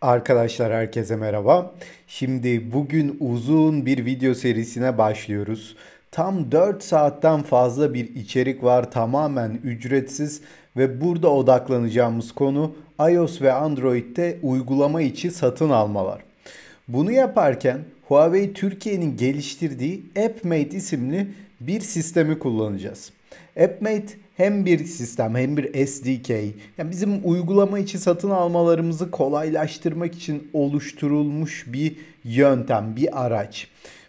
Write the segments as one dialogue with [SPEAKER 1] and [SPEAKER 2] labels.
[SPEAKER 1] Arkadaşlar herkese merhaba. Şimdi bugün uzun bir video serisine başlıyoruz. Tam 4 saatten fazla bir içerik var tamamen ücretsiz ve burada odaklanacağımız konu iOS ve Android'de uygulama içi satın almalar. Bunu yaparken Huawei Türkiye'nin geliştirdiği AppMate isimli bir sistemi kullanacağız. AppMate hem bir sistem hem bir SDK yani bizim uygulama içi satın almalarımızı kolaylaştırmak için oluşturulmuş bir yöntem, bir araç.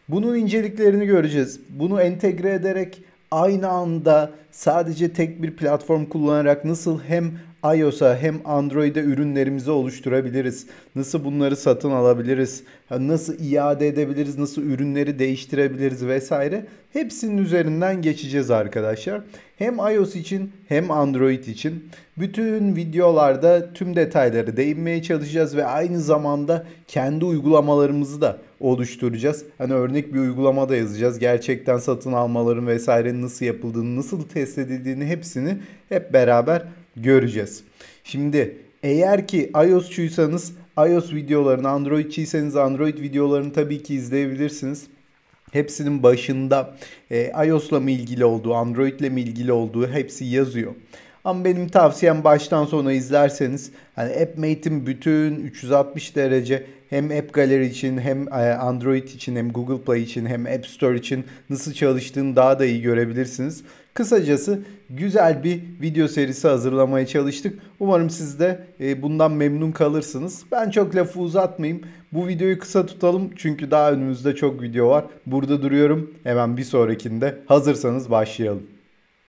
[SPEAKER 1] Bunun inceliklerini göreceğiz. Bunu entegre ederek aynı anda sadece tek bir platform kullanarak nasıl hem iOS'a hem Android'e ürünlerimizi oluşturabiliriz. Nasıl bunları satın alabiliriz? Nasıl iade edebiliriz? Nasıl ürünleri değiştirebiliriz vesaire? Hepsinin üzerinden geçeceğiz arkadaşlar. Hem iOS için hem Android için bütün videolarda tüm detayları değinmeye çalışacağız ve aynı zamanda kendi uygulamalarımızı da oluşturacağız. Hani örnek bir uygulama da yazacağız. Gerçekten satın almaların vesaire nasıl yapıldığını, nasıl test edildiğini hepsini hep beraber göreceğiz. Şimdi eğer ki iOS'çuysanız iOS videolarını, Android'çiyseniz Android videolarını tabii ki izleyebilirsiniz. Hepsinin başında e, iOS'la mı ilgili olduğu, Android'le mi ilgili olduğu hepsi yazıyor. Ama benim tavsiyem baştan sona izlerseniz hani AppMate'in bütün 360 derece hem App Gallery için hem e, Android için hem Google Play için hem App Store için nasıl çalıştığını daha da iyi görebilirsiniz. Kısacası güzel bir video serisi hazırlamaya çalıştık. Umarım siz de e, bundan memnun kalırsınız. Ben çok lafı uzatmayayım. Bu videoyu kısa tutalım çünkü daha önümüzde çok video var. Burada duruyorum. Hemen bir sonrakinde hazırsanız başlayalım.